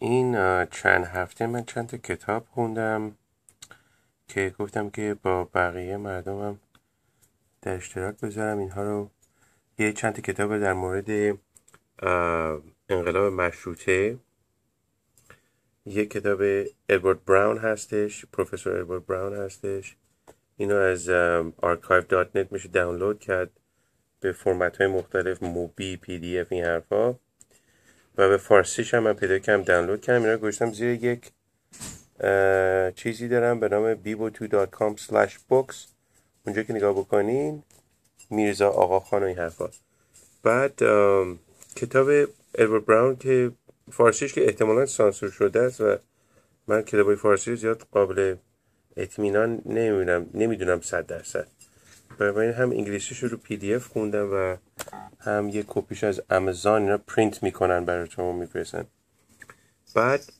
این چند هفته من چند تا کتاب خوندم که گفتم که با بقیه مردمم در اشتراک بذارم اینها رو یه چند تا کتاب در مورد انقلاب مشروطه یه کتاب ادوارد براون هستش پروفسور ادوارد براون هستش اینو از archive.net میشه دانلود کرد به فرمت های مختلف موبی پی دی اف این و به فارسیش هم من پیدا کردم دانلود کردم اینا رو زیر یک چیزی دارم به نام bibo2.com slash books اونجا که نگاه بکنین میرزا آقا خان و این حرفا بعد کتاب ادوارد براون که فارسیش که احتمالا سانسور شده است و من کتابای فارسی زیاد قابل اطمینان نمیدونم نمیدونم صد درصد برای این هم انگلیسیش رو پی دی اف خوندم و هم یه کپیش از آمازون اینا پرینت میکنن برای شما میفرستن بعد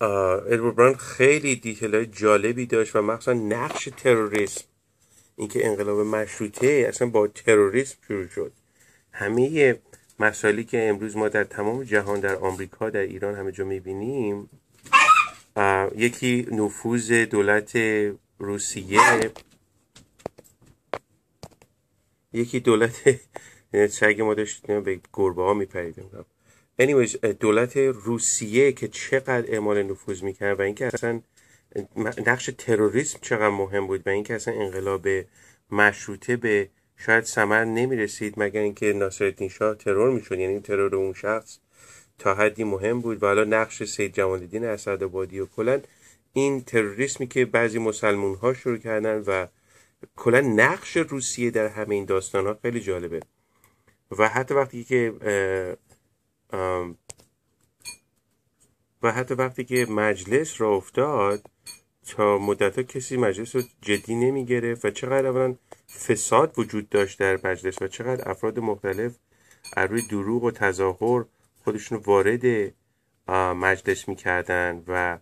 ادوارد بران خیلی دیتیل جالبی داشت و مخصوصا نقش تروریسم اینکه انقلاب مشروطه اصلا با تروریسم شروع شد همه مسائلی که امروز ما در تمام جهان در آمریکا در ایران همه جا میبینیم یکی نفوذ دولت روسیه یکی دولت سگ ما داشت به گربه ها می anyways دولت روسیه که چقدر اعمال نفوذ میکرد و اینکه اصلا نقش تروریسم چقدر مهم بود و اینکه اصلا انقلاب مشروطه به شاید ثمر نمیرسید مگر اینکه ناصرالدین شاه ترور میشد یعنی ترور اون شخص تا حدی مهم بود و حالا نقش سید جمالدین الدین و کلا این تروریسمی که بعضی مسلمون ها شروع کردن و کلا نقش روسیه در همه این داستان ها خیلی جالبه و حتی وقتی که و حتی وقتی که مجلس را افتاد تا مدت کسی مجلس رو جدی نمی گرفت و چقدر اولا فساد وجود داشت در مجلس و چقدر افراد مختلف از روی دروغ و تظاهر خودشون وارد مجلس میکردن و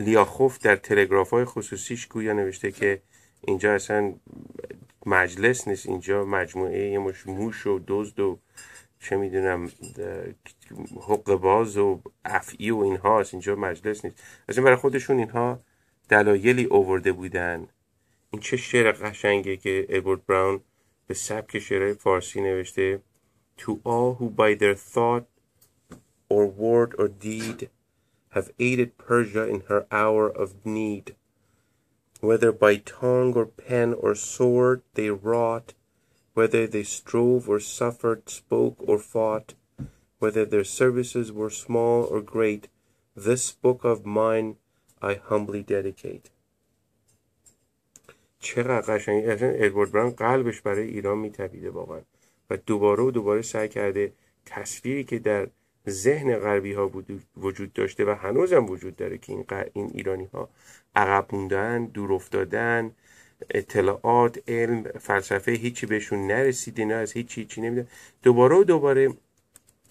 لیاخوف در تلگراف های خصوصیش گویا نوشته که اینجا اصلا مجلس نیست اینجا مجموعه یه مش موش و دزد و چه میدونم حق باز و افعی و اینها اینجا مجلس نیست از این برای خودشون اینها دلایلی اوورده بودن این چه شعر قشنگه که ادوارد براون به سبک شعر فارسی نوشته To all who by their thought or word or deed have aided Persia in her hour of need Whether by tongue or pen or sword they wrought, whether they strove or suffered, spoke or fought, whether their services were small or great, this book of mine I humbly dedicate. چقدر قشنگ اصلا ادوارد بران قلبش برای ایران میتپیده واقعا و دوباره و دوباره سعی کرده تصویری که در ذهن غربی ها وجود داشته و هنوزم وجود داره که این, این ایرانی ها عقب موندن دور افتادن اطلاعات علم فلسفه هیچی بهشون نرسیده نه از هیچی هیچی نمیدن دوباره و دوباره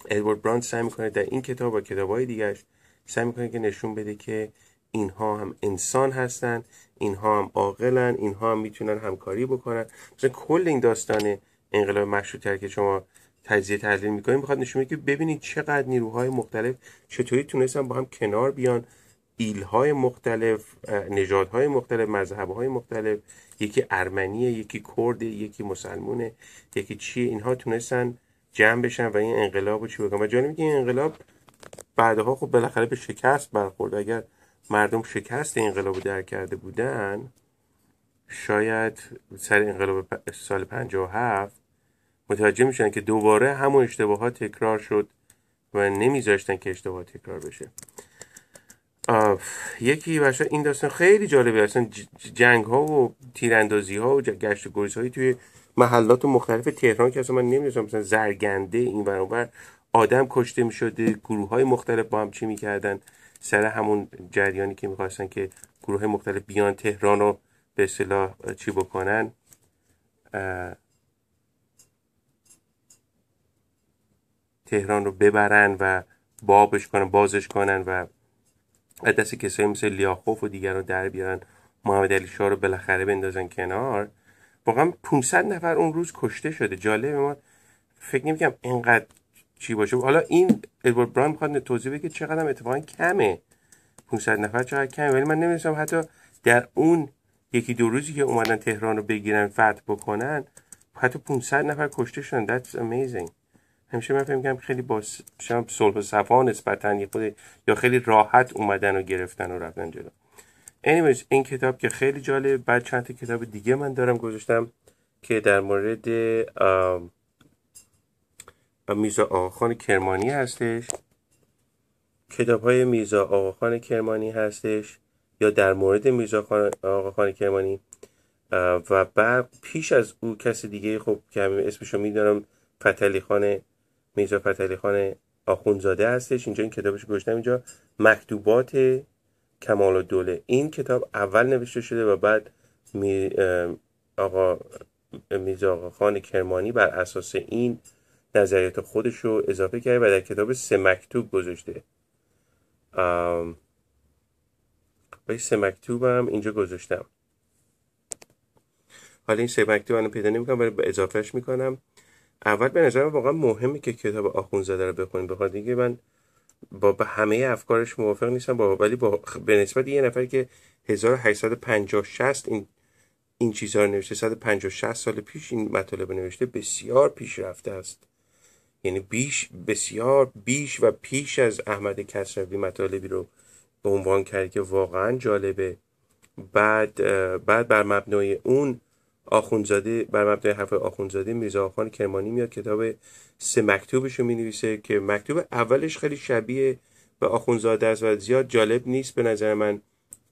ادوارد براند سعی میکنه در این کتاب و کتاب های دیگرش سعی میکنه که نشون بده که اینها هم انسان هستن اینها هم عاقلن اینها هم میتونن همکاری بکنن مثلا کل این داستان انقلاب مشروطه که شما تجزیه تحلیل میکنیم میخواد نشون میده که ببینید چقدر نیروهای مختلف چطوری تونستن با هم کنار بیان ایلهای مختلف نژادهای مختلف مذهبهای مختلف یکی ارمنیه یکی کرد یکی مسلمونه یکی چیه اینها تونستن جمع بشن و این انقلاب چی بکنن و جالب این انقلاب بعدها خب بالاخره به شکست برخورد اگر مردم شکست انقلاب رو درک کرده بودن شاید سر انقلاب سال 57 متوجه میشن که دوباره همون اشتباهات تکرار شد و نمیذاشتن که اشتباه تکرار بشه یکی بچه این داستان خیلی جالبه اصلا جنگ ها و تیراندازی ها و گشت و هایی توی محلات مختلف تهران که اصلا من نمیدونم مثلا زرگنده این برابر آدم کشته میشده گروه های مختلف با هم چی میکردن سر همون جریانی که میخواستن که گروه های مختلف بیان تهران رو به صلاح چی بکنن تهران رو ببرن و بابش کنن بازش کنن و از دست کسایی مثل لیاخوف و دیگر رو در بیارن محمد علی شاه رو بالاخره بندازن کنار واقعا 500 نفر اون روز کشته شده جالبه ما فکر نمیکنم اینقدر چی باشه حالا این ادوارد بران میخواد توضیح بده که چقدر اتفاقا کمه 500 نفر چقدر کمه ولی من نمیدونم حتی در اون یکی دو روزی که اومدن تهران رو بگیرن فتح بکنن حتی 500 نفر کشته شدن that's amazing همیشه من فکر میکنم خیلی با صلح و صفا نسبتا خود یا خیلی راحت اومدن و گرفتن و رفتن جلو anyways این کتاب که خیلی جالبه بعد چند تا کتاب دیگه من دارم گذاشتم که در مورد میزا آقاخان کرمانی هستش کتاب های میزا آقاخان کرمانی هستش یا در مورد میزا آقاخان کرمانی و بعد پیش از او کسی دیگه خب که اسمش رو میدارم فتلی خان میرزا فتحعلی خان آخونزاده هستش اینجا این کتابش گوشتم اینجا مکتوبات کمال و دوله این کتاب اول نوشته شده و بعد می آقا میرزا خان کرمانی بر اساس این نظریات خودش رو اضافه کرده و در کتاب سه مکتوب گذاشته و سه مکتوب هم اینجا گذاشتم حالا این سه مکتوب رو پیدا نمیکنم برای اضافهش میکنم اول به نظر واقعا مهمه که کتاب آخوندزاده رو بخونیم بخواد دیگه من با, همه افکارش موافق نیستم با ولی با به نسبت یه نفر که 1850 60 این این چیزها رو نوشته 150 60 سال پیش این مطالب رو نوشته بسیار پیشرفته است یعنی بیش بسیار بیش و پیش از احمد کسروی مطالبی رو عنوان کرد که واقعا جالبه بعد بعد بر مبنای اون آخونزاده بر مبنای حرف آخونزاده میرزا آخان کرمانی میاد کتاب سه مکتوبش رو مینویسه که مکتوب اولش خیلی شبیه به آخونزاده است و زیاد جالب نیست به نظر من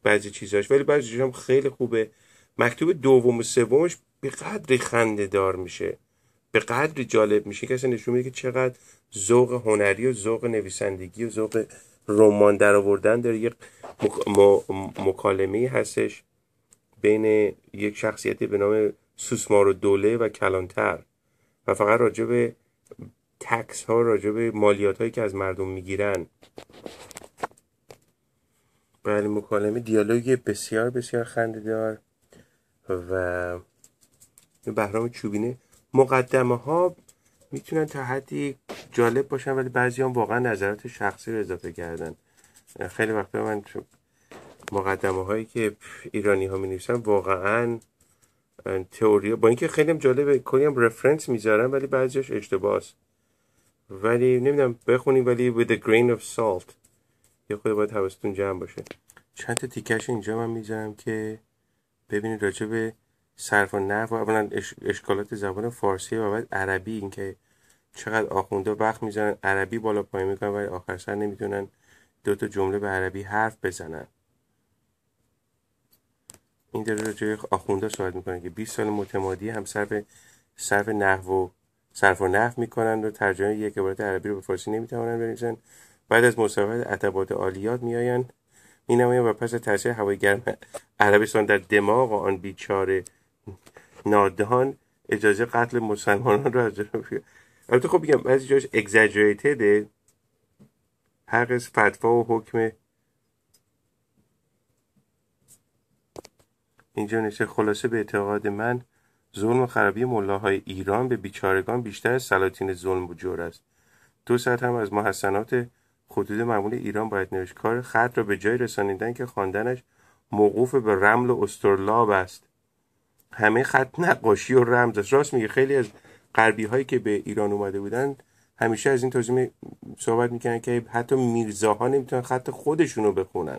بعضی چیزاش ولی بعضی هم خیلی خوبه مکتوب دوم و سومش به قدری خنده دار میشه به قدری جالب میشه که نشون میده که چقدر ذوق هنری و ذوق نویسندگی و ذوق رمان در آوردن داره یک مکالمه هستش بین یک شخصیتی به نام و دوله و کلانتر و فقط راجع به تکس ها راجع به مالیات هایی که از مردم میگیرن بله مکالمه دیالوگ بسیار بسیار دار و بهرام چوبینه مقدمه ها میتونن تا حدی جالب باشن ولی بعضی هم واقعا نظرات شخصی رو اضافه کردن خیلی وقت من مقدمه هایی که ایرانی ها می نویسن واقعا تئوری با اینکه خیلی هم جالبه کلی هم رفرنس میذارن ولی بعضیش اشتباه ولی نمیدونم بخونیم ولی with a grain of salt یه خود باید حواستون جمع باشه چند تا تیکش اینجا من میذارم که ببینید راجع به صرف و نحو اولا اشکالات زبان فارسی و بعد عربی اینکه چقدر آخونده وقت میذارن عربی بالا پای میکنن ولی آخر سر نمیدونن دو تا جمله به عربی حرف بزنن این داره راجع آخونده صحبت میکنه که 20 سال متمادی هم صرف صرف نحو و صرف و نحو میکنند و ترجمه یک عبارت عربی رو به فارسی نمیتوانند بنویسن بعد از مصاحبت عتبات عالیات میآیند مینمایند و پس تاثیر هوای گرم عربستان در دماغ و آن بیچاره نادان اجازه قتل مسلمانان رو از البته خب میگم بعضی جاش اگزاجریتد هر فتوا و حکم اینجا نشه خلاصه به اعتقاد من ظلم و خرابی ملاهای ایران به بیچارگان بیشتر از سلاطین ظلم و جور است دو ساعت هم از محسنات خطوط معمول ایران باید نوشت کار خط را به جای رسانیدن که خواندنش موقوف به رمل و استرلاب است همه خط نقاشی و رمز است راست میگه خیلی از غربی هایی که به ایران اومده بودند همیشه از این توضیح صحبت میکنن که حتی میرزاها نمیتونن خط خودشونو بخونن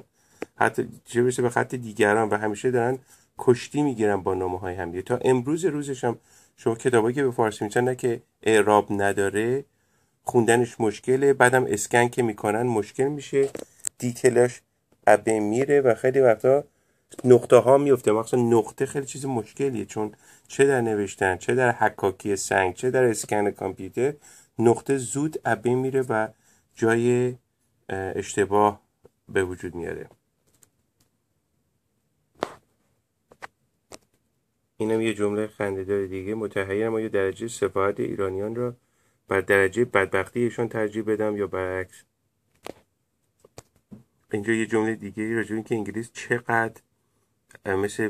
حتی چه به خط دیگران و همیشه دارن کشتی میگیرن با نامه های همدیگه تا امروز روزش هم شما کتابایی که به فارسی میچن نه که اعراب نداره خوندنش مشکله بعدم اسکن که میکنن مشکل میشه دیتیلش ابه میره و خیلی وقتا نقطه ها میفته مخصوصا نقطه خیلی چیز مشکلیه چون چه در نوشتن چه در حکاکی سنگ چه در اسکن کامپیوتر نقطه زود ابه میره و جای اشتباه به وجود میاره اینم یه جمله خندهدار دیگه متحیرم آیا درجه سفاهت ایرانیان را بر درجه بدبختیشان ترجیح بدم یا برعکس اینجا یه جمله دیگه راجع به که انگلیس چقدر مثل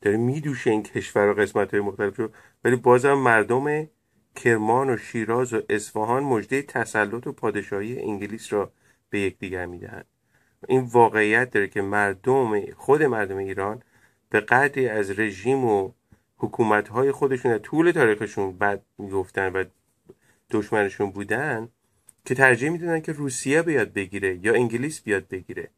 داره میدوشه این کشور و قسمت های مختلف رو ولی بازم مردم کرمان و شیراز و اصفهان مجده تسلط و پادشاهی انگلیس را به یکدیگر میدهند این واقعیت داره که مردم خود مردم ایران به قدری از رژیم و حکومت های خودشون در طول تاریخشون بد میگفتن و دشمنشون بودن که ترجیح میدونن که روسیه بیاد بگیره یا انگلیس بیاد بگیره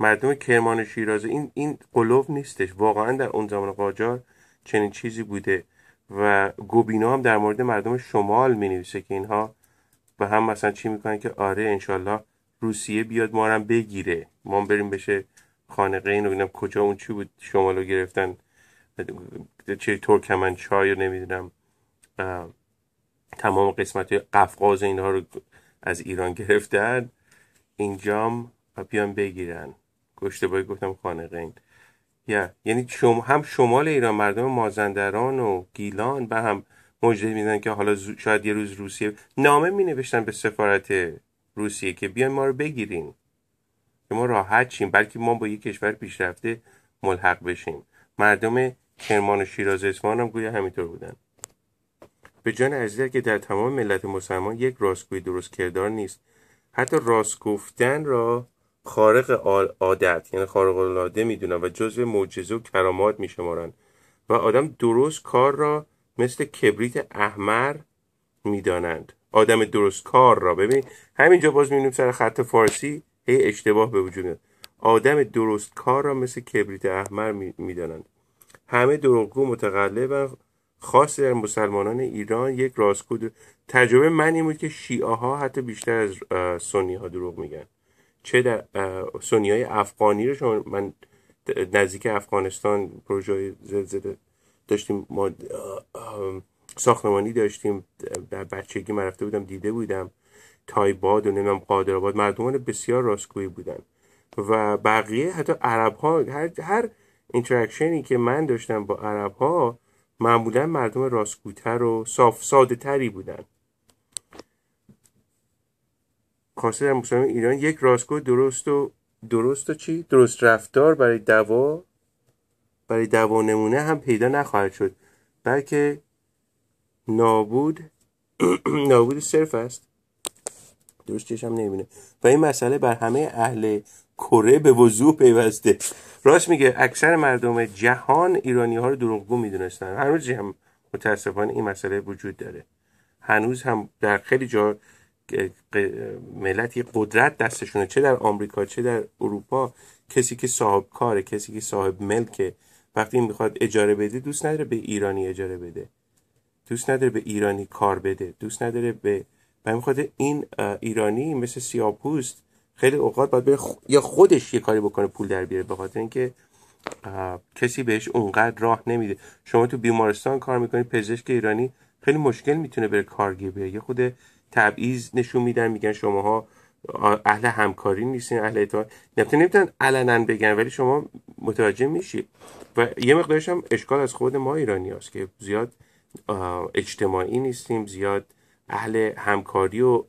مردم کرمان و شیراز این این قلوب نیستش واقعا در اون زمان قاجار چنین چیزی بوده و گوبینا هم در مورد مردم شمال می که اینها به هم مثلا چی میکنن که آره انشالله روسیه بیاد ما هم بگیره ما بریم بشه خانقین رو ببینم کجا اون چی بود شمال رو گرفتن چه ترکمن چای رو نمیدونم تمام قسمت قفقاز اینها رو از ایران گرفتن اینجام بیان بگیرن گشته باید گفتم خانقین yeah. یعنی هم شمال ایران مردم مازندران و گیلان به هم مجده میدن که حالا شاید یه روز روسیه نامه می به سفارت روسیه که بیان ما رو بگیرین که ما راحت شیم بلکه ما با یک کشور پیشرفته ملحق بشیم مردم کرمان و شیراز اصفهان هم گویا همینطور بودن به جان عزیز که در تمام ملت مسلمان یک راستگویی درست کردار نیست حتی راست گفتن را خارق عادت یعنی خارق العاده میدونن و جزو معجزه و کرامات میشمارن و آدم درست کار را مثل کبریت احمر میدانند آدم درست کار را ببین همینجا باز میبینیم سر خط فارسی هی اشتباه به وجود آدم درست کار را مثل کبریت احمر میدانند همه دروغگو متقلب و خاص در مسلمانان ایران یک رازکود تجربه من این بود که شیعه ها حتی بیشتر از سنی ها دروغ میگن چه در سنی های افغانی رو شما من نزدیک افغانستان پروژه زلزله داشتیم ما ساختمانی داشتیم در بچگی من رفته بودم دیده بودم تایباد و نمیدونم قادرآباد مردمان بسیار راستگویی بودن و بقیه حتی عرب ها هر, هر اینتراکشنی که من داشتم با عرب ها معمولا مردم راستگوتر و صاف ساده تری بودن خاصه در مسلمان ایران یک راستگو درست و درست چی؟ درست رفتار برای دوا برای دوا نمونه هم پیدا نخواهد شد بلکه نابود نابود صرف است درست چشم نمیبینه و این مسئله بر همه اهل کره به وضوح پیوسته راست میگه اکثر مردم جهان ایرانی ها رو دروغگو میدونستن هنوز هم متاسفانه این مسئله وجود داره هنوز هم در خیلی جا ملتی قدرت دستشونه چه در آمریکا چه در اروپا کسی که صاحب کاره کسی که صاحب ملکه وقتی میخواد اجاره بده دوست نداره به ایرانی اجاره بده دوست نداره به ایرانی کار بده دوست نداره به به خاطر این ایرانی مثل سیاپوست خیلی اوقات باید بره یا خودش یه کاری بکنه پول در بیاره به خاطر اینکه کسی بهش اونقدر راه نمیده شما تو بیمارستان کار میکنید پزشک ایرانی خیلی مشکل میتونه بره کارگیر بره یه خود تبعیض نشون میدن میگن شماها اهل همکاری نیستین اهل اتحاد نمیتونن نمیتونن علنا بگن ولی شما متوجه میشید و یه مقدارش هم اشکال از خود ما ایرانی که زیاد اجتماعی نیستیم زیاد اهل همکاری و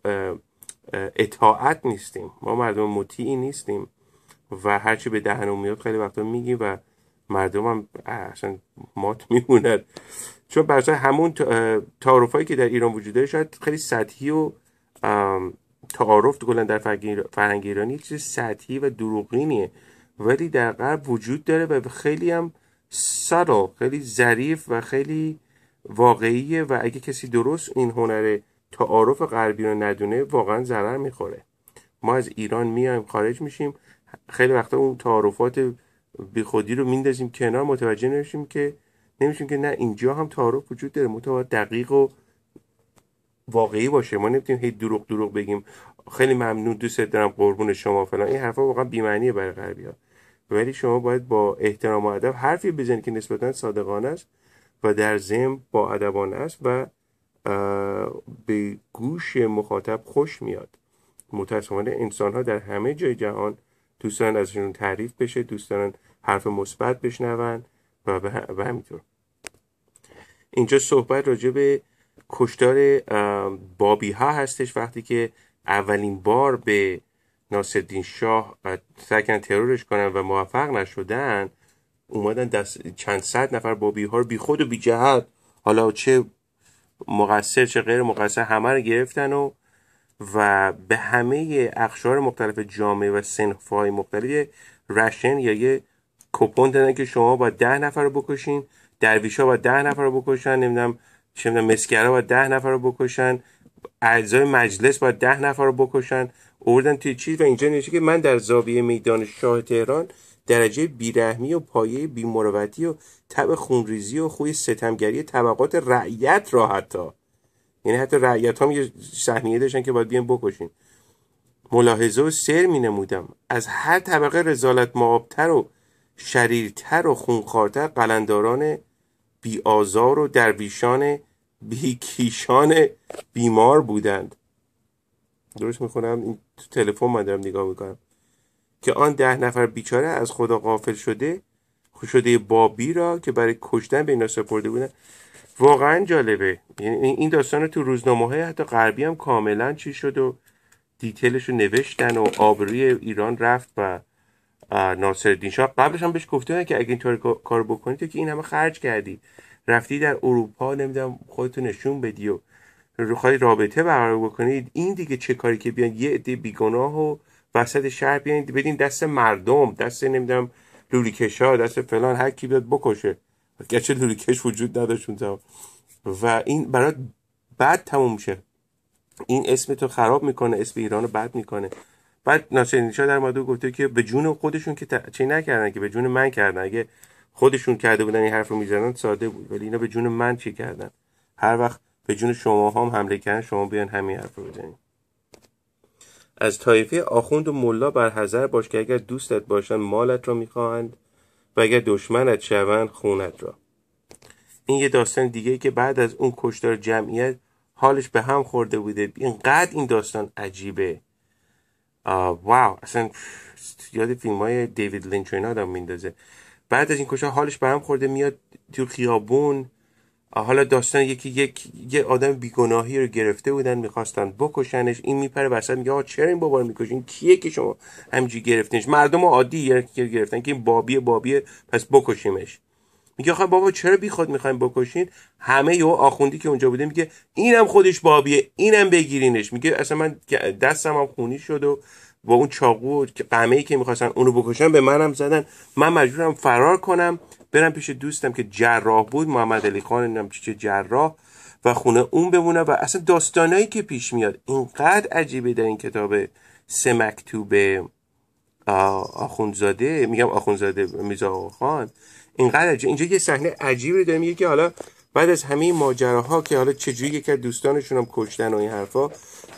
اطاعت نیستیم ما مردم مطیعی نیستیم و هرچی به دهنم میاد خیلی وقتا میگیم و مردم هم اصلا مات میموند چون برسا همون تعارف هایی که در ایران وجود داره شاید خیلی سطحی و تعارف کلا در فرهنگ ایرانی چیز سطحی و دروغینیه ولی در غرب وجود داره و خیلی هم سرا خیلی ظریف و خیلی واقعیه و اگه کسی درست این هنره تعارف غربی رو ندونه واقعا ضرر میخوره ما از ایران میایم خارج میشیم خیلی وقتا اون تعارفات خودی رو میندازیم کنار متوجه نمیشیم که نمیشیم که نه اینجا هم تعارف وجود داره متوا دقیق و واقعی باشه ما نمیتونیم هی دروغ دروغ بگیم خیلی ممنون دوست دارم قربون شما فلان این حرفا واقعا بی‌معنیه برای غربی‌ها ولی شما باید با احترام و ادب حرفی بزنید که نسبتا صادقانه است و در ضمن با ادبانه است و به گوش مخاطب خوش میاد متاسفانه انسان ها در همه جای جهان دوست دارن ازشون تعریف بشه دوستان حرف مثبت بشنون و به همینطور اینجا صحبت راجع به کشتار بابی ها هستش وقتی که اولین بار به ناصرالدین شاه سکن ترورش کنن و موفق نشدن اومدن چند صد نفر بابی ها رو بی خود و بی جهت حالا چه مقصر چه غیر مقصر همه رو گرفتن و و به همه اخشار مختلف جامعه و های مختلف رشن یا یه کپون دادن که شما با ده نفر رو بکشین درویش ها با ده نفر رو بکشن نمیدونم چه میدونم ها با ده نفر رو بکشن اعضای مجلس با ده نفر رو بکشن اوردن توی چیز و اینجا نشه که من در زاویه میدان شاه تهران درجه بیرحمی و پایه بیمروتی و تب خونریزی و خوی ستمگری طبقات رعیت را حتی یعنی حتی رعیت هم یه سهمیه داشتن که باید بیان بکشین ملاحظه و سر می نمودم از هر طبقه رزالت معابتر و شریرتر و خونخارتر قلنداران بیآزار و درویشان بیکیشان بیمار بودند درست میخونم این تو تلفن من دارم نگاه میکنم که آن ده نفر بیچاره از خدا غافل شده شده بابی را که برای کشتن به اینا سپرده بودن واقعا جالبه یعنی این داستان تو روزنامه های حتی غربی هم کاملا چی شد و دیتیلش رو نوشتن و آبروی ایران رفت و ناصر شاه قبلش هم بهش گفته که اگه اینطور کار بکنی تو که این همه خرج کردی رفتی در اروپا نمیدونم خودتو نشون بدی و رو رابطه برقرار بکنید این دیگه چه کاری که بیان یه عده بیگناه و وسط شهر بیاین بدین دست مردم دست نمیدونم ها دست فلان هر کی بیاد بکشه گرچه لوریکش وجود نداشت اون و این برات بعد تموم میشه این اسم تو خراب میکنه اسم ایران رو بد میکنه بعد ناصرالدین در مورد گفته که به جون خودشون که چی نکردن که به جون من کردن اگه خودشون کرده بودن این حرف رو میزنن ساده بود ولی اینا به جون من چی کردن هر وقت به جون شما هم حمله کردن شما بیان همین حرف رو بزنید از طایفه آخوند و ملا بر حذر باش که اگر دوستت باشند مالت را میخواهند و اگر دشمنت شوند خونت را این یه داستان دیگه که بعد از اون کشتار جمعیت حالش به هم خورده بوده اینقدر این داستان عجیبه واو اصلا یاد فیلم های دیوید لینچ و آدم میندازه بعد از این کشتار حالش به هم خورده میاد تو خیابون حالا داستان یکی یک یه آدم بیگناهی رو گرفته بودن میخواستن بکشنش این میپره وسط میگه آقا چرا این بابا رو میکشین کیه که شما همجی گرفتنش مردم عادی گرفتن که این بابیه بابیه پس بکشیمش میگه آخه بابا چرا بی خود میخوایم بکشین همه یه آخوندی که اونجا بوده میگه اینم خودش بابیه اینم بگیرینش میگه اصلا من دستم هم خونی شد و با اون چاقو و قمه ای که میخواستن اونو بکشن به منم زدن من مجبورم فرار کنم برم پیش دوستم که جراح بود محمد علی خان اینم چه جراح و خونه اون بمونه و اصلا داستانایی که پیش میاد اینقدر عجیبه در این کتاب سه مکتوب آخونزاده میگم آخونزاده میزا خان اینقدر اینجا یه صحنه عجیبی داره میگه که حالا بعد از همه ماجراها که حالا چجوری یکی از دوستانشون هم کشتن و این حرفا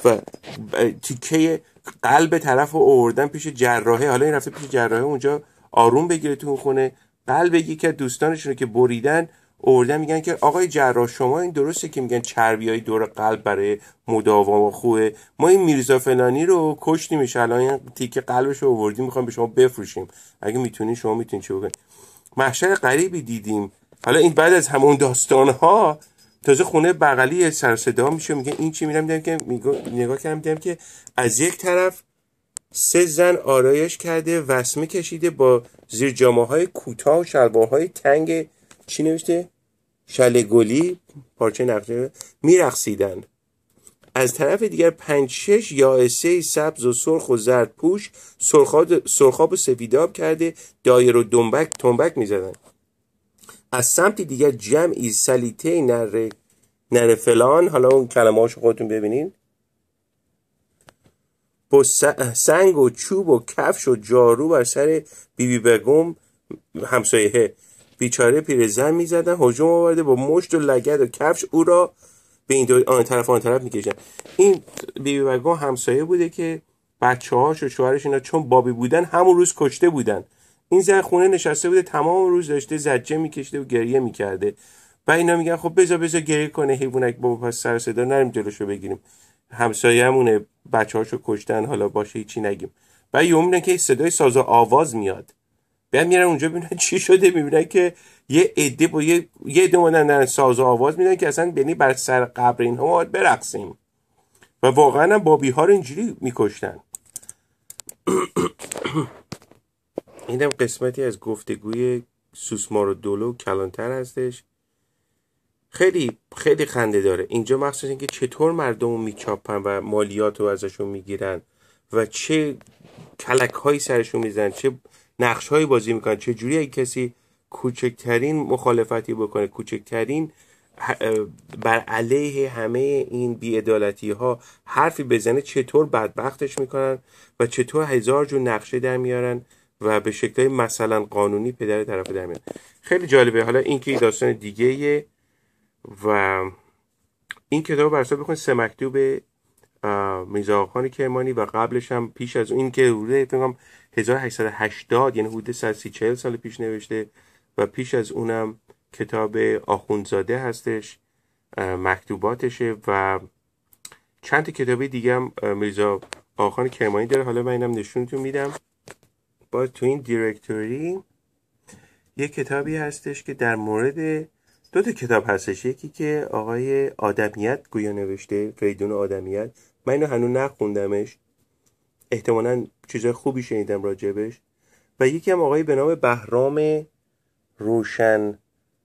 و تیکه قلب طرف رو پیش جراحه حالا این رفته پیش جراحه اونجا آروم بگیره تو خونه قلب یکی از دوستانشون که بریدن اوردن میگن که آقای جراح شما این درسته که میگن چربی های دور قلب برای و خوبه ما این میرزا فلانی رو کشتیمش الان این تیکه قلبش رو آوردیم میخوام به شما بفروشیم اگه میتونین شما میتونین چه بکنین محشر غریبی دیدیم حالا این بعد از همون داستان ها تازه خونه بغلی سر صدا میشه میگه این چی میرم دیدم که نگاه کردم دیدم که از یک طرف سه زن آرایش کرده وسمه کشیده با زیر جامعه های کوتاه و شلوارهای تنگ چی نوشته؟ شله پارچه نقشه میرقصیدند از طرف دیگر پنج شش یائسه سبز و سرخ و زرد پوش سرخاب و سفیداب کرده دایر و دنبک تنبک زدن از سمت دیگر جمعی سلیته نره نره فلان حالا اون کلمه هاشو خودتون ببینین با سنگ و چوب و کفش و جارو بر سر بیبی بی بگم همسایه بیچاره پیرزن زدن هجوم آورده با مشت و لگد و کفش او را به این دو... آن طرف آن طرف میکشن این بیبی بگم همسایه بوده که بچه هاش و شوهرش اینا چون بابی بودن همون روز کشته بودن این زن خونه نشسته بوده تمام روز داشته زجه میکشته و گریه میکرده و اینا میگن خب بذار بذار گریه کنه حیوانک بابا پس سر صدا نریم جلوشو بگیریم همسایه‌مونه بچه‌هاشو کشتن حالا باشه هیچی نگیم بعد یهو که صدای ساز و آواز میاد بعد میرن اونجا ببینن چی شده میبینن که یه عده با یه یه در ساز و آواز میدن که اصلا بنی یعنی بر سر قبر اینها برقصیم و واقعا بابی ها رو اینجوری میکشتن اینم قسمتی از گفتگوی سوسمارو دولو کلانتر هستش خیلی خیلی خنده داره اینجا مخصوص اینکه چطور مردم میچاپن و مالیات رو ازشون میگیرن و چه کلک هایی سرشون میزنن چه نقش هایی بازی میکنن چه جوری اگه کسی کوچکترین مخالفتی بکنه کوچکترین بر علیه همه این بیعدالتی ها حرفی بزنه چطور بدبختش میکنن و چطور هزار جور نقشه در میارن و به شکلی مثلا قانونی پدر طرف در میارن خیلی جالبه حالا این داستان دیگه و این کتاب اساس بخونید سه مکتوب خان کرمانی و قبلش هم پیش از این که حدود 1880 یعنی حدود 140 سال پیش نوشته و پیش از اونم کتاب آخونزاده هستش مکتوباتشه و چند کتابی دیگه هم میرزا آخان کرمانی داره حالا من اینم نشونتون میدم با تو این دیرکتوری یه کتابی هستش که در مورد دو تا کتاب هستش یکی که آقای آدمیت گویا نوشته فریدون آدمیت من اینو هنوز نخوندمش احتمالا چیزای خوبی شنیدم راجبش و یکی هم آقای به نام بهرام روشن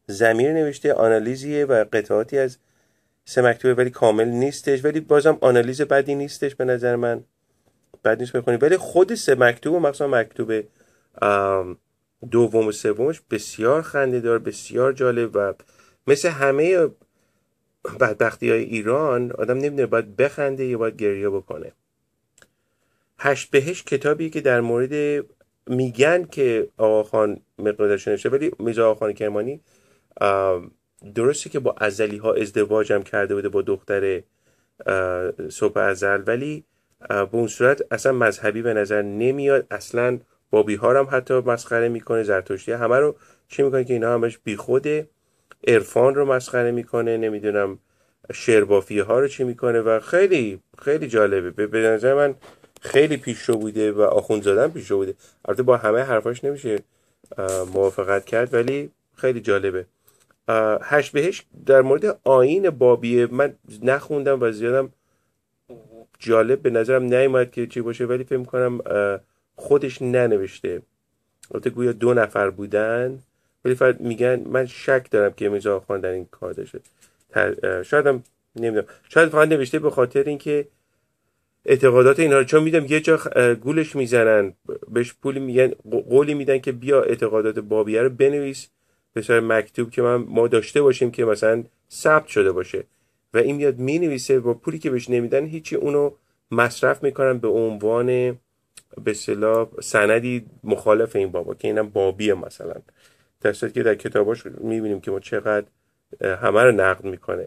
زمیر نوشته آنالیزیه و قطعاتی از سه مکتوبه ولی کامل نیستش ولی بازم آنالیز بدی نیستش به نظر من بد نیست بخونی ولی خود سه مکتوب و مخصوصا مکتوب دوم و سومش بسیار خنده بسیار جالب و مثل همه بدبختی های ایران آدم نمیدونه باید بخنده یا باید گریه بکنه هشت بهش کتابی که در مورد میگن که خان مقدارش نوشته ولی میزا خان کرمانی درسته که با ازلی ها ازدواج هم کرده بوده با دختر صبح ازل ولی به اون صورت اصلا مذهبی به نظر نمیاد اصلا با ها حتی مسخره میکنه زرتشتی همه رو چی میکنه که اینا همش بیخوده عرفان رو مسخره میکنه نمیدونم بافی ها رو چی میکنه و خیلی خیلی جالبه به نظر من خیلی پیشرو بوده و آخون زدن پیشرو بوده البته با همه حرفاش نمیشه موافقت کرد ولی خیلی جالبه هشت بهش در مورد آین بابیه من نخوندم و زیادم جالب به نظرم نیومد که چی باشه ولی فکر کنم خودش ننوشته البته گویا دو نفر بودن ولی میگن من شک دارم که میرزا خان در این کار داشته شاید هم نمیدونم شاید فقط نوشته به خاطر اینکه اعتقادات اینها رو چون میدم یه جا گولش میزنن بهش پولی میگن قولی میدن که بیا اعتقادات بابیه رو بنویس به مکتوب که من ما داشته باشیم که مثلا ثبت شده باشه و این میاد مینویسه با پولی که بهش نمیدن هیچی اونو مصرف میکنن به عنوان به سندی مخالف این بابا که اینم بابیه مثلا کسایی که در کتاباش میبینیم که ما چقدر همه رو نقد میکنه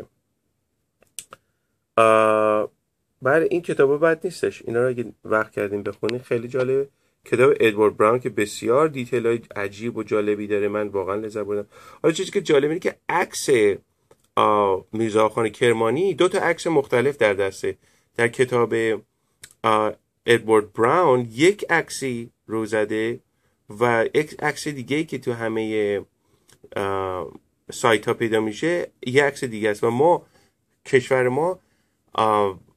برای این کتاب بد نیستش اینا رو اگه وقت کردیم بخونیم خیلی جالبه کتاب ادوارد براون که بسیار دیتیل های عجیب و جالبی داره من واقعا لذت بردم حالا چیزی که جالب اینه که عکس میرزا کرمانی دو تا عکس مختلف در دسته در کتاب ادوارد براون یک عکسی رو زده و یک عکس دیگه ای که تو همه سایت ها پیدا میشه یه عکس دیگه است و ما کشور ما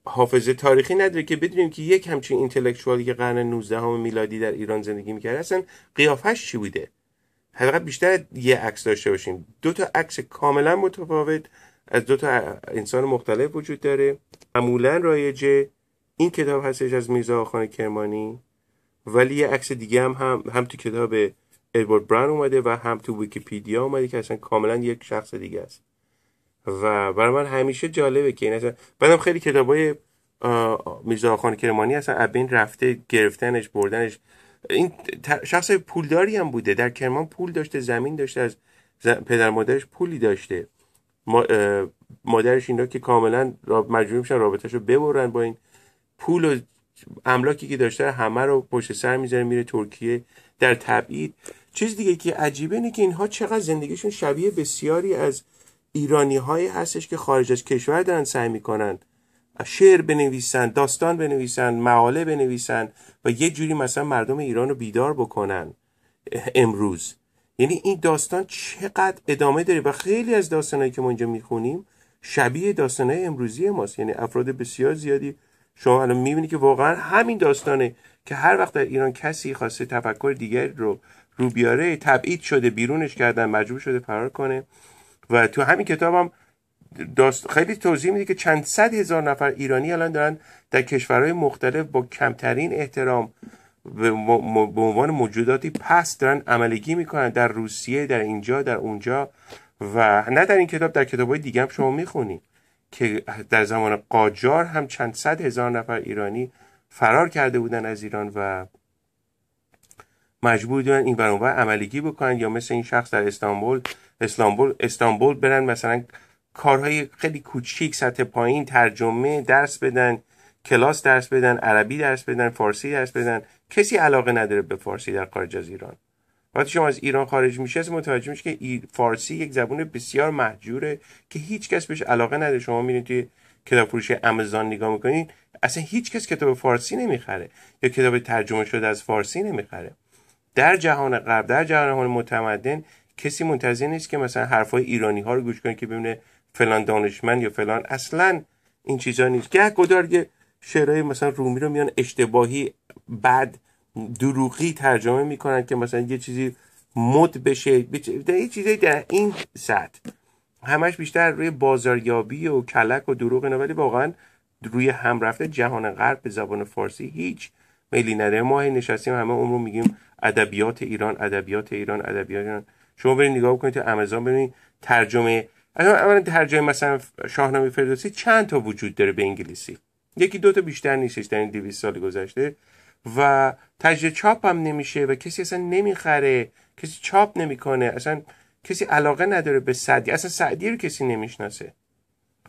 حافظه تاریخی نداره که بدونیم که یک همچین اینتלקچوالی که قرن 19 میلادی در ایران زندگی میکرد اصلا قیافش چی بوده حداقل بیشتر یه عکس داشته باشیم دو تا عکس کاملا متفاوت از دو تا انسان مختلف وجود داره معمولا رایجه این کتاب هستش از میزا خان کرمانی ولی یه عکس دیگه هم هم, تو کتاب ادوارد بران اومده و هم تو ویکیپیدیا اومده که اصلا کاملا یک شخص دیگه است و برای من همیشه جالبه که این اصلا بعدم خیلی کتابای میرزا خان کرمانی اصلا ابین رفته گرفتنش بردنش این شخص پولداری هم بوده در کرمان پول داشته زمین داشته از پدر مادرش پولی داشته مادرش این که کاملا مجبور میشن رابطهش رو ببرن با این پول و املاکی که داشته همه رو پشت سر میذاره میره ترکیه در تبعید چیز دیگه که عجیبه اینه که اینها چقدر زندگیشون شبیه بسیاری از ایرانی های هستش که خارج از کشور دارن سعی میکنن شعر بنویسن داستان بنویسن مقاله بنویسن و یه جوری مثلا مردم ایران رو بیدار بکنن امروز یعنی این داستان چقدر ادامه داره و خیلی از داستانهایی که ما اینجا میخونیم شبیه داستانهای امروزی ماست یعنی افراد بسیار زیادی شما الان میبینید که واقعا همین داستانه که هر وقت در ایران کسی خواسته تفکر دیگری رو رو بیاره تبعید شده بیرونش کردن مجبور شده فرار کنه و تو همین کتابم هم داست... خیلی توضیح میده که چند صد هزار نفر ایرانی الان دارن در کشورهای مختلف با کمترین احترام به, عنوان موجوداتی پست دارن عملگی میکنن در روسیه در اینجا در اونجا و نه در این کتاب در کتابهای دیگه هم شما میخونید که در زمان قاجار هم چند صد هزار نفر ایرانی فرار کرده بودن از ایران و مجبور بودن این برانور عملگی بکنن یا مثل این شخص در استانبول استانبول استانبول برن مثلا کارهای خیلی کوچیک سطح پایین ترجمه درس بدن کلاس درس بدن عربی درس بدن فارسی درس بدن کسی علاقه نداره به فارسی در خارج از ایران وقتی شما از ایران خارج میشه از متوجه میشه که فارسی یک زبون بسیار محجوره که هیچ کس بهش علاقه نداره شما میرین توی کتاب فروشی امزان نگاه میکنین اصلا هیچ کس کتاب فارسی نمیخره یا کتاب ترجمه شده از فارسی نمیخره در جهان غرب در جهان متمدن کسی منتظر نیست که مثلا حرفای ایرانی ها رو گوش کنه که ببینه فلان دانشمند یا فلان اصلا این چیزا نیست گه گدار شعرهای مثلا رومی رو میان اشتباهی بعد دروغی ترجمه میکنن که مثلا یه چیزی مد بشه یه چیزی در این سطح همش بیشتر روی بازاریابی و کلک و دروغ اینا ولی واقعا روی هم رفته جهان غرب به زبان فارسی هیچ میلی نداره ما نشستیم همه عمر میگیم ادبیات ایران ادبیات ایران ادبیات ایران شما برید نگاه بکنید تو آمازون ببینید ترجمه اولا ترجمه مثلا شاهنامه فردوسی چند تا وجود داره به انگلیسی یکی دو تا بیشتر نیستش در این 200 سال گذشته و تجزیه چاپ هم نمیشه و کسی اصلا نمیخره کسی چاپ نمیکنه اصلا کسی علاقه نداره به سعدی اصلا سعدی رو کسی نمیشناسه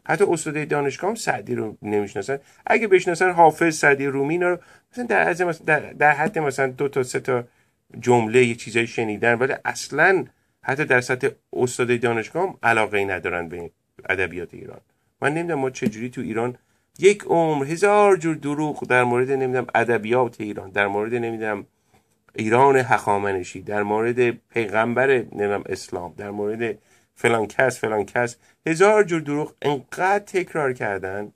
حتی استاده دانشگاه هم سعدی رو نمیشناسن اگه بشناسن حافظ سعدی رومی رو مثلا در, از در, حد مثلا دو تا سه تا جمله یه چیزایی شنیدن ولی اصلا حتی در سطح استاده دانشگاه هم علاقه ندارن به ادبیات ایران من نمیدونم ما چجوری تو ایران یک عمر هزار جور دروغ در مورد نمیدونم ادبیات ایران در مورد نمیدونم ایران هخامنشی در مورد پیغمبر نمیدونم اسلام در مورد فلان کس فلان کس هزار جور دروغ انقدر تکرار کردن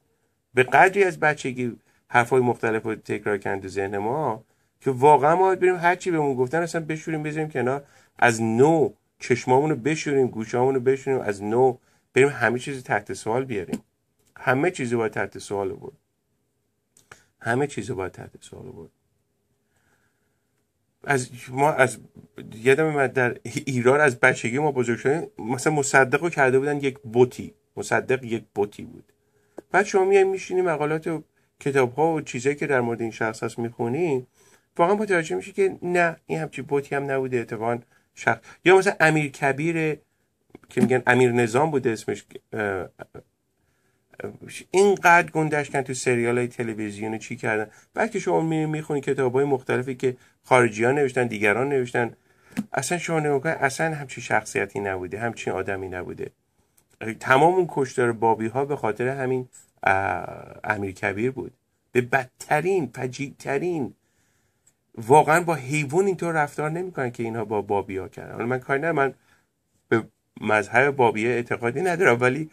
به قدری از بچگی حرفای مختلف رو تکرار کردن تو ذهن ما که واقعا ما بریم هرچی بهمون گفتن اصلا بشوریم بذاریم کنار از نو چشمامون رو بشوریم گوشامون رو بشوریم از نو بریم همه چیز تحت سوال بیاریم همه چیزی باید تحت سوال بود همه چیز باید تحت سوال بود از ما از یادم در ایران از بچگی ما بزرگ شدیم مثلا مصدق رو کرده بودن یک بوتی مصدق یک بوتی بود بعد شما میای میشینی مقالات و کتاب ها و چیزایی که در مورد این شخص هست میخونی واقعا متوجه میشه که نه این همچی بوتی هم نبوده اتفاقا شخص یا مثلا امیر کبیر که میگن امیر نظام بوده اسمش اینقدر کن تو سریال های تلویزیون و چی کردن وقتی شما میرین میخونی کتاب های مختلفی که خارجی ها نوشتن دیگران نوشتن اصلا شما نگاه اصلا همچین شخصیتی نبوده همچین آدمی نبوده تمام اون کشتار بابی ها به خاطر همین امیر کبیر بود به بدترین فجیعترین واقعا با حیوان اینطور رفتار نمیکنن که اینها با بابی ها کردن من کاری نه من به مذهب بابیه اعتقادی ندارم ولی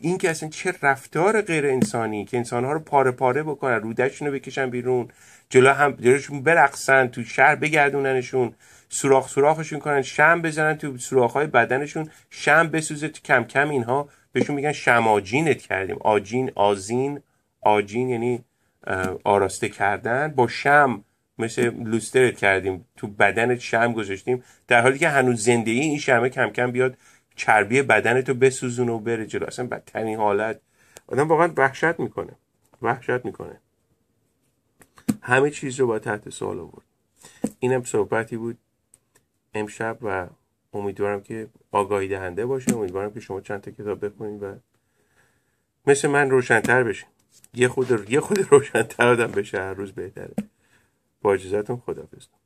این که اصلا چه رفتار غیر انسانی که انسانها رو پاره پاره بکنن رودشون رو بکشن بیرون جلو هم جلوشون برقصن تو شهر بگردوننشون سوراخ سوراخشون کنن شم بزنن تو های بدنشون شم بسوزه تو کم کم اینها بهشون میگن شم آجینت کردیم آجین آزین آجین یعنی آراسته کردن با شم مثل لوسترت کردیم تو بدنت شم گذاشتیم در حالی که هنوز زنده ای این شمه کم کم بیاد چربی بدنتو بسوزونه و بره جلو اصلا بدترین حالت آدم واقعا وحشت میکنه وحشت میکنه همه چیز رو با تحت سوال آورد اینم صحبتی بود امشب و امیدوارم که آگاهی دهنده باشه امیدوارم که شما چند تا کتاب بخونید و مثل من روشنتر بشین یه خود یه خود روشنتر آدم بشه هر روز بهتره با اجازهتون خدافظ